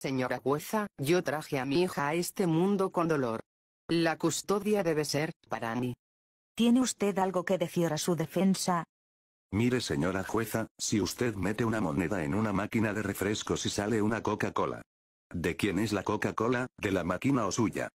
Señora jueza, yo traje a mi hija a este mundo con dolor. La custodia debe ser, para mí. ¿Tiene usted algo que decir a su defensa? Mire señora jueza, si usted mete una moneda en una máquina de refrescos y sale una Coca-Cola. ¿De quién es la Coca-Cola, de la máquina o suya?